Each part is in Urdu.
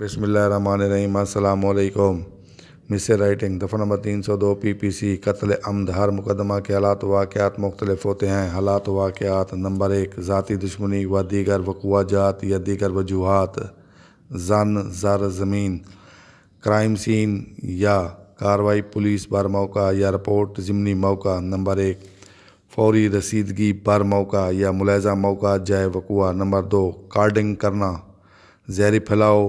بسم اللہ الرحمن الرحیم السلام علیکم مصر رائٹنگ دفعہ نمبر تین سو دو پی پی سی قتل عمد ہر مقدمہ کے حالات واقعات مختلف ہوتے ہیں حالات واقعات نمبر ایک ذاتی دشمنی و دیگر وقوع جات یا دیگر وجوہات زن زر زمین کرائم سین یا کاروائی پولیس بار موقع یا رپورٹ ضمنی موقع نمبر ایک فوری رسیدگی بار موقع یا ملحظہ موقع جائے وقوع نمبر دو کارڈنگ کرنا زہری پھیلاؤ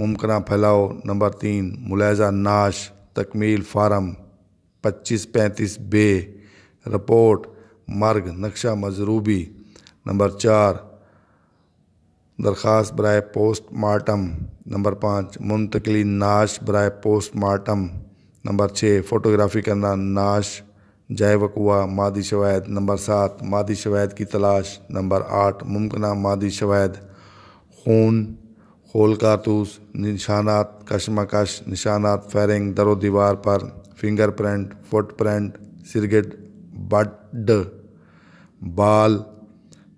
ممکنہ پھیلاؤ نمبر تین ملیزہ ناش تکمیل فارم پچیس پینتیس بے رپورٹ مرگ نقشہ مضروبی نمبر چار درخواست برائے پوسٹ مارٹم نمبر پانچ منتقلی ناش برائے پوسٹ مارٹم نمبر چھ فوٹوگرافی کرنا ناش جائے وقوع مادی شواہد نمبر سات مادی شواہد کی تلاش نمبر آٹھ ممکنہ مادی شواہد خون پول کارتوس نشانات کشمکش نشانات فیرنگ در و دیوار پر finger print foot print cigarette butt بال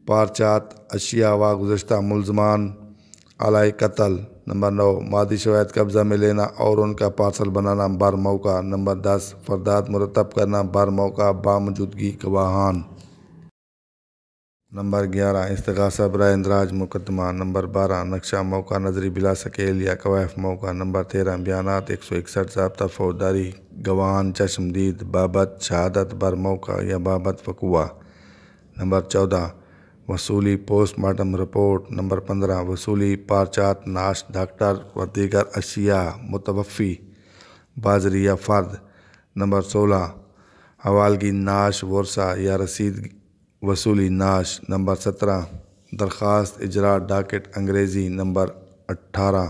پارچات اشیاء وا گزشتہ ملزمان علائی قتل نمبر نو مادی شوایت قبضہ میں لینا اور ان کا پارسل بنانا بار موقع نمبر دس فرداد مرتب کرنا بار موقع با موجودگی کے نمبر گیارہ استغاثہ برائے اندراج مقدمہ نمبر بارہ نقشہ موقع نظری بلا سکیل یا قوائف موقع نمبر تیرہ بیانات ایک سو اکسٹھ ضابطہ فوجداری گوان چشمدید بابت شہادت بر موقع یا بابت فقوع نمبر چودہ وصولی پوسٹ مارٹم رپورٹ نمبر پندرہ وصولی پارچات ناش ڈاکٹر و دیگر اشیاء متوفی بازری یا فرد نمبر سولہ حوالگی ناش ورثہ یا رسید وصولی ناش نمبر سترہ درخواست اجرا ڈاکٹ انگریزی نمبر اٹھارہ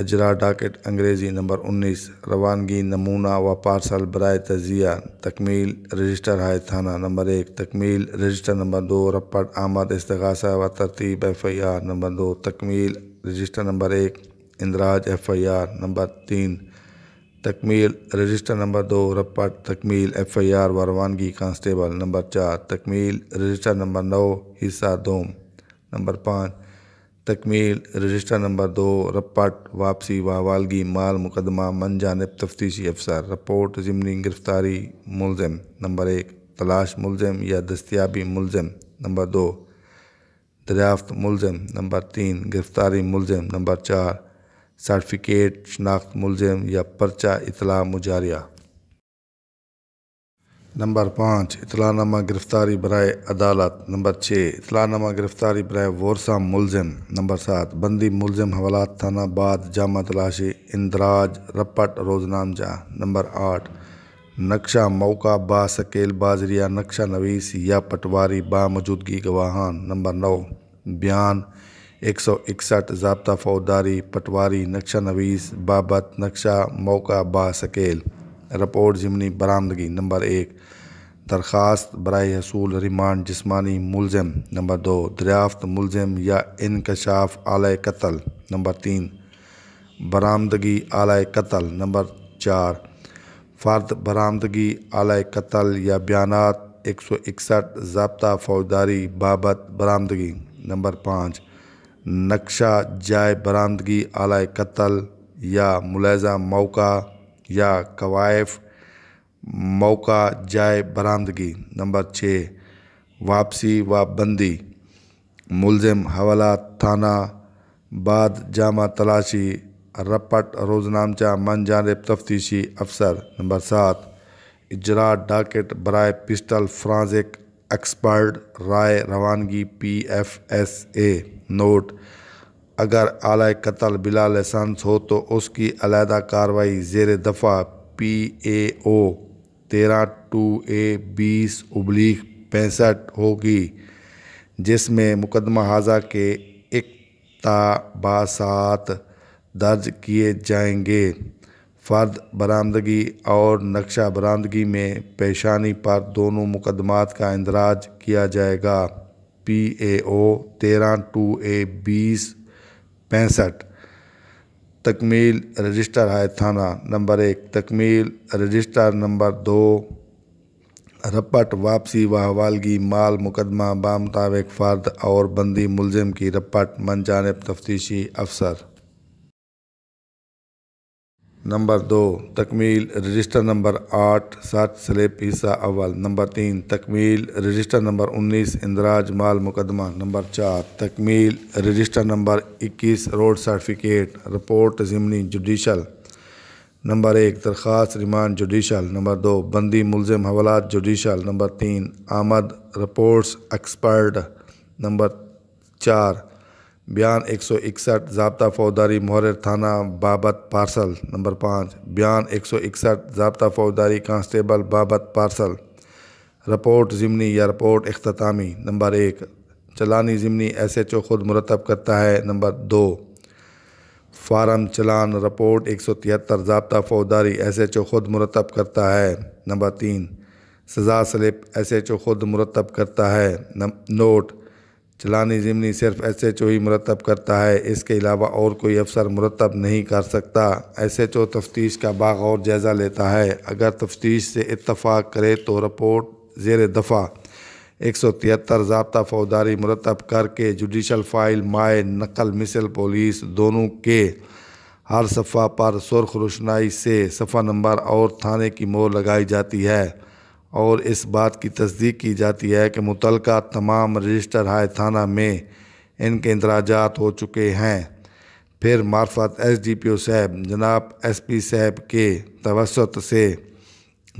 اجرا ڈاکٹ انگریزی نمبر انیس روانگی نمونہ و پارسل برائے تجزیہ تکمیل رجسٹر ہائے تھانہ نمبر ایک تکمیل رجسٹر نمبر دو رپٹ آمد استغاثہ و ترتیب ایف آئی آر نمبر دو تکمیل رجسٹر نمبر ایک اندراج ایف آئی آر نمبر تین تکمیل رجسٹر نمبر دو رپٹ تکمیل ایف آئی آر وروانگی کانسٹیبل نمبر چار تکمیل رجسٹر نمبر نو حصہ دوم نمبر پانچ تکمیل رجسٹر نمبر دو رپٹ واپسی و مال مقدمہ من جانب تفتیشی افسر رپورٹ ضمنی گرفتاری ملزم نمبر ایک تلاش ملزم یا دستیابی ملزم نمبر دو دریافت ملزم نمبر تین گرفتاری ملزم نمبر چار سرٹیفکیٹ شناخت ملزم یا پرچہ اطلاع مجاریہ نمبر پانچ اطلاع نامہ گرفتاری برائے عدالت نمبر چھ اطلاع نامہ گرفتاری برائے ورثہ ملزم نمبر سات بندی ملزم حوالات تھانہ باد جامع تلاشی اندراج رپٹ جا نمبر آٹھ نقشہ موقع با سکیل بازریہ نقشہ نویس یا پٹواری با موجودگی گواہان نمبر نو بیان ایک سو اکسٹھ ضابطہ فوجداری پٹواری نقشہ نویس بابت نقشہ موقع با سکیل رپورٹ ضمنی برامدگی نمبر ایک درخواست برائے حصول ریمانڈ جسمانی ملزم نمبر دو دریافت ملزم یا انکشاف اعلی قتل نمبر تین برآمدگی اعلی قتل نمبر چار فرد برامدگی اعلی قتل یا بیانات ایک سو اکسٹھ ضابطہ فوجداری بابت برامدگی نمبر پانچ نقشہ جائے براندگی اعلی قتل یا ملیزہ موقع یا کوائف موقع جائے براندگی نمبر چھ واپسی و بندی ملزم حوالہ تھانہ بعد جامع تلاشی رپٹ روزنامچہ من جانب تفتیشی افسر نمبر سات اجرا ڈاکٹ برائے پسٹل فرانزک ایکسپرٹ رائے روانگی P F S A note اگر اعلی قتل بلا لسنس ہو تو اس کی علیحدہ کارروائی زیر دفعہ پی اے او تیرہ ٹو اے بیس ابلیغ پینسٹھ ہوگی جس میں مقدمہ حاضہ کے اکتا باسات درج کیے جائیں گے فرد برامدگی اور نقشہ برادگی میں پیشانی پر دونوں مقدمات کا اندراج کیا جائے گا پی اے او تیرہ ٹو اے بیس پینسٹھ تکمیل رجسٹر تھانہ نمبر ایک تکمیل رجسٹر نمبر دو رپٹ واپسی و حوالگی مال مقدمہ بامطابق فرد اور بندی ملزم کی رپٹ منجانب جانب تفتیشی افسر نمبر دو تکمیل رجسٹر نمبر آٹھ سات سلیپ حصہ اول نمبر تین تکمیل رجسٹر نمبر انیس اندراج مال مقدمہ نمبر چار تکمیل رجسٹر نمبر اکیس روڈ سرٹیفکیٹ رپورٹ ضمنی جوڈیشل نمبر ایک درخواست ریمانڈ جوڈیشل نمبر دو بندی ملزم حوالات جوڈیشل نمبر تین آمد رپورٹس ایکسپرڈ نمبر چار بیان ایک سو اکسٹھ ضابطہ فوجداری مہرر تھانہ بابت پارسل نمبر پانچ بیان ایک سو اکسٹھ ضابطہ فوجداری کانسٹیبل بابت پارسل رپورٹ ضمنی یا رپورٹ اختتامی نمبر ایک چلانی ضمنی ایس ایچ او خود مرتب کرتا ہے نمبر دو فارم چلان رپورٹ ایک سو تہتر ضابطہ فوجداری ایس ایچ او خود مرتب کرتا ہے نمبر تین سزا سلپ ایس ایچ او خود مرتب کرتا ہے نوٹ چلانی ضمنی صرف ایس ایچ او ہی مرتب کرتا ہے اس کے علاوہ اور کوئی افسر مرتب نہیں کر سکتا ایس ایچ او تفتیش کا باغ اور جائزہ لیتا ہے اگر تفتیش سے اتفاق کرے تو رپورٹ زیر دفع ایک سو تیتر ضابطہ فوداری مرتب کر کے جوڈیشل فائل مائع نقل مثل پولیس دونوں کے ہر صفحہ پر سرخ روشنائی سے صفحہ نمبر اور تھانے کی مور لگائی جاتی ہے اور اس بات کی تصدیق کی جاتی ہے کہ متعلقہ تمام رجسٹر ہائے تھانہ میں ان کے اندراجات ہو چکے ہیں پھر معرفت ایس ڈی پی او صاحب جناب ایس پی صاحب کے توسط سے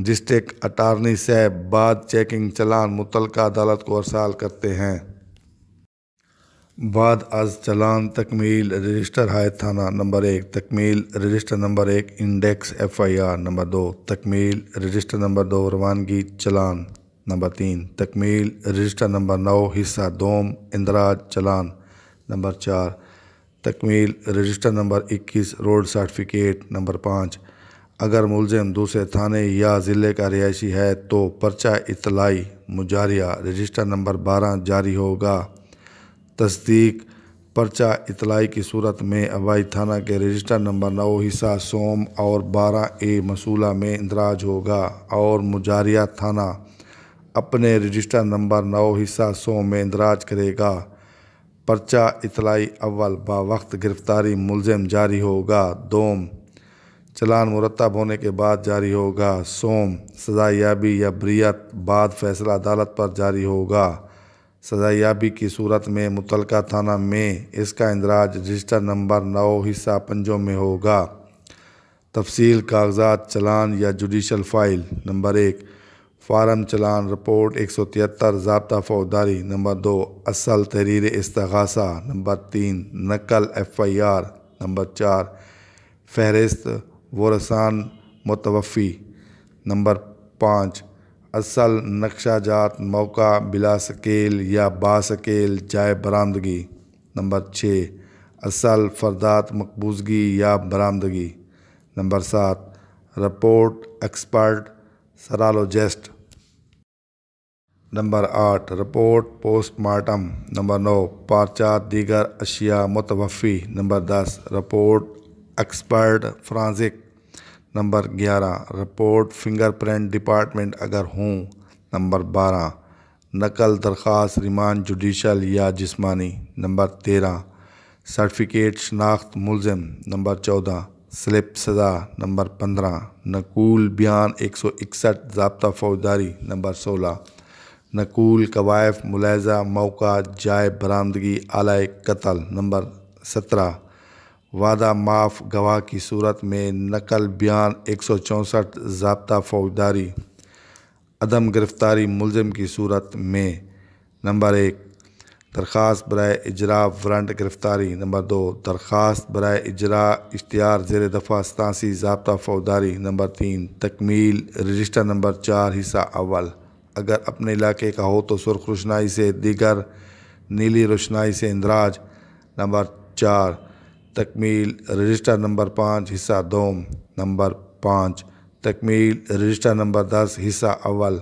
ڈسٹک اٹارنی صاحب بعد چیکنگ چلان متعلقہ عدالت کو ارسال کرتے ہیں بعد از چلان تکمیل رجسٹر ہائے تھانہ نمبر ایک تکمیل رجسٹر نمبر ایک index F I R number دو تکمیل رجسٹر نمبر دو روانگی چلان نمبر تین تکمیل رجسٹر نمبر نو حصہ دوم اندراج چلان نمبر چار تکمیل رجسٹر نمبر اکیس روڈ سرٹیفکیٹ نمبر پانچ اگر ملزم دوسرے تھانے یا ضلع کا رہائشی ہے تو پرچہ اطلاعی مجاریہ رجسٹر نمبر بارہ جاری ہوگا تصدیق پرچہ اطلاعی کی صورت میں ابائی تھانہ کے رجسٹر نمبر نو حصہ سوم اور بارہ اے مسولہ میں اندراج ہوگا اور مجاریہ تھانہ اپنے رجسٹر نمبر نو حصہ سوم میں اندراج کرے گا پرچہ اطلاعی اول با وقت گرفتاری ملزم جاری ہوگا دوم چلان مرتب ہونے کے بعد جاری ہوگا سوم سزا یابی یا بریت بعد فیصلہ عدالت پر جاری ہوگا سزایابی کی صورت میں متعلقہ تھانہ میں اس کا اندراج رجسٹر نمبر نو حصہ پنجوں میں ہوگا تفصیل کاغذات چلان یا جوڈیشل فائل نمبر ایک فارم چلان رپورٹ ایک سو تیتر ضابطہ فوجداری نمبر دو اصل تحریر استغاثہ نمبر تین نقل ایف آئی آر نمبر چار فہرست ورسان متوفی نمبر پانچ اصل نقشہ جات موقع بلا سکیل یا با سکیل جائے برامدگی نمبر چھ اصل فردات مقبوضگی یا برامدگی نمبر سات رپورٹ ایکسپرٹ سرالوجسٹ نمبر آٹھ رپورٹ پوسٹ مارٹم نمبر نو پارچات دیگر اشیاء متوفی نمبر دس رپورٹ ایکسپرٹ فرانزک نمبر گیارہ رپورٹ فنگر پرنٹ ڈپارٹمنٹ اگر ہوں نمبر بارہ نقل درخواست ریمانڈ جوڈیشل یا جسمانی نمبر تیرہ سرٹیفکیٹ شناخت ملزم نمبر چودہ سلپ سزا نمبر پندرہ نقول بیان ایک سو اکسٹھ ضابطہ فوجداری نمبر سولہ نقول قوائف ملحظہ موقع جائے برامدگی علائے قتل نمبر سترہ وعدہ معاف گواہ کی صورت میں نقل بیان ایک سو چونسٹھ ضابطہ فوجداری عدم گرفتاری ملزم کی صورت میں نمبر ایک درخواست برائے اجراء ورنٹ گرفتاری نمبر دو درخواست برائے اجرا اشتہار زیر دفاع ستاسی ضابطہ فوجداری نمبر تین تکمیل رجسٹر نمبر چار حصہ اول اگر اپنے علاقے کا ہو تو سرخ روشنائی سے دیگر نیلی روشنائی سے اندراج نمبر چار تکمیل رجسٹر نمبر پانچ حصہ دوم نمبر پانچ تکمیل رجسٹر نمبر دس حصہ اول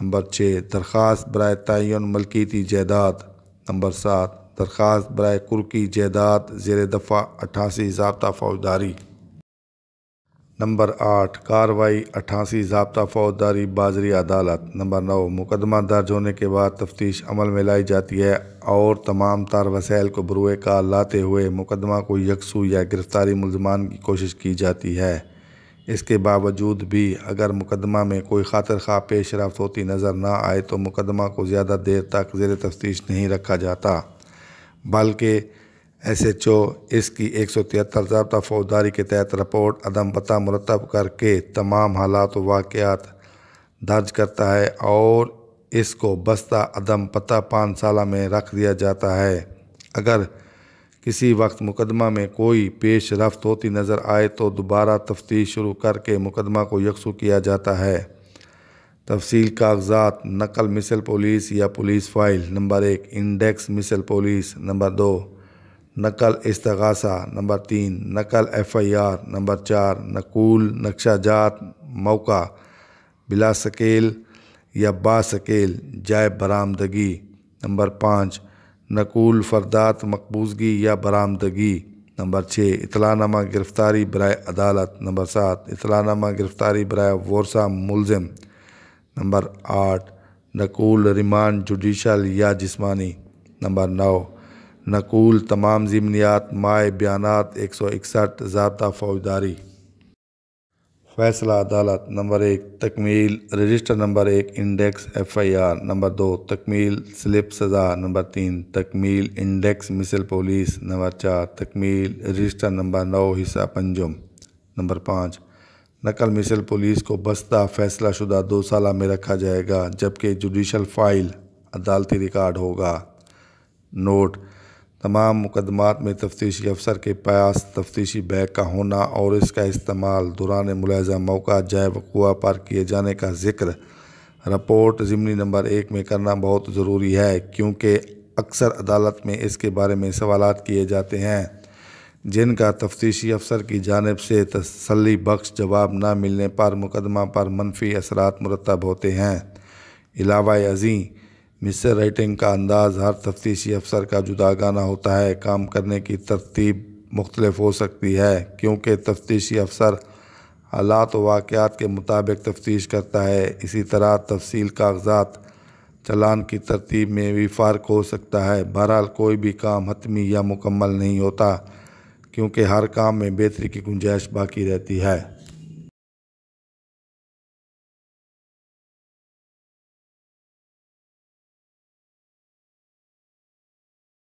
نمبر چھ درخواست برائے تعین ملکیتی جائیداد نمبر سات درخواست برائے کرکی جائیداد زیر دفعہ اٹھاسی ضابطہ فوجداری نمبر آٹھ کاروائی اٹھاسی ضابطہ فوجداری بازری عدالت نمبر نو مقدمہ درج ہونے کے بعد تفتیش عمل میں لائی جاتی ہے اور تمام تار وسائل کو بروئے کار لاتے ہوئے مقدمہ کو یکسو یا گرفتاری ملزمان کی کوشش کی جاتی ہے اس کے باوجود بھی اگر مقدمہ میں کوئی خاطر خواہ پیش رفت ہوتی نظر نہ آئے تو مقدمہ کو زیادہ دیر تک زیر تفتیش نہیں رکھا جاتا بلکہ ایس ایچ او اس کی ایک سو تہتر ضابطہ فوجداری کے تحت رپورٹ عدم پتہ مرتب کر کے تمام حالات و واقعات درج کرتا ہے اور اس کو بستہ عدم پتہ پانچ سالہ میں رکھ دیا جاتا ہے اگر کسی وقت مقدمہ میں کوئی پیش رفت ہوتی نظر آئے تو دوبارہ تفتیش شروع کر کے مقدمہ کو یکسو کیا جاتا ہے تفصیل کاغذات نقل مسل پولیس یا پولیس فائل نمبر ایک انڈیکس مسل پولیس نمبر دو نقل استغاثہ نمبر تین نقل ایف آئی آر نمبر چار نقول نقشہ جات موقع بلا سکیل یا با سکیل جائے برآمدگی نمبر پانچ نقول فردات مقبوضگی یا برآمدگی نمبر چھ اطلاع نامہ گرفتاری برائے عدالت نمبر سات اطلاع نامہ گرفتاری برائے ورثہ ملزم نمبر آٹھ نقول ریمانڈ جوڈیشل یا جسمانی نمبر نو نقول تمام ضمنیات مائع بیانات ایک سو اکسٹھ ضابطہ فوجداری فیصلہ عدالت نمبر ایک تکمیل رجسٹر نمبر ایک index F I R number دو تکمیل سلپ سزا نمبر تین تکمیل انڈیکس مسل پولیس نمبر چار تکمیل رجسٹر نمبر نو حصہ پنجم نمبر پانچ نقل مسل پولیس کو بستہ فیصلہ شدہ دو سالہ میں رکھا جائے گا جبکہ جوڈیشل فائل عدالتی ریکارڈ ہوگا نوٹ تمام مقدمات میں تفتیشی افسر کے پیاس تفتیشی بیگ کا ہونا اور اس کا استعمال دوران ملاحظہ موقع جائے وقوع پر کیے جانے کا ذکر رپورٹ ضمنی نمبر ایک میں کرنا بہت ضروری ہے کیونکہ اکثر عدالت میں اس کے بارے میں سوالات کیے جاتے ہیں جن کا تفتیشی افسر کی جانب سے تسلی بخش جواب نہ ملنے پر مقدمہ پر منفی اثرات مرتب ہوتے ہیں علاوہ ازیں مصر رائٹنگ کا انداز ہر تفتیشی افسر کا جدا گانا ہوتا ہے کام کرنے کی ترتیب مختلف ہو سکتی ہے کیونکہ تفتیشی افسر حالات و واقعات کے مطابق تفتیش کرتا ہے اسی طرح تفصیل کاغذات چلان کی ترتیب میں بھی فرق ہو سکتا ہے بہرحال کوئی بھی کام حتمی یا مکمل نہیں ہوتا کیونکہ ہر کام میں بہتری کی گنجائش باقی رہتی ہے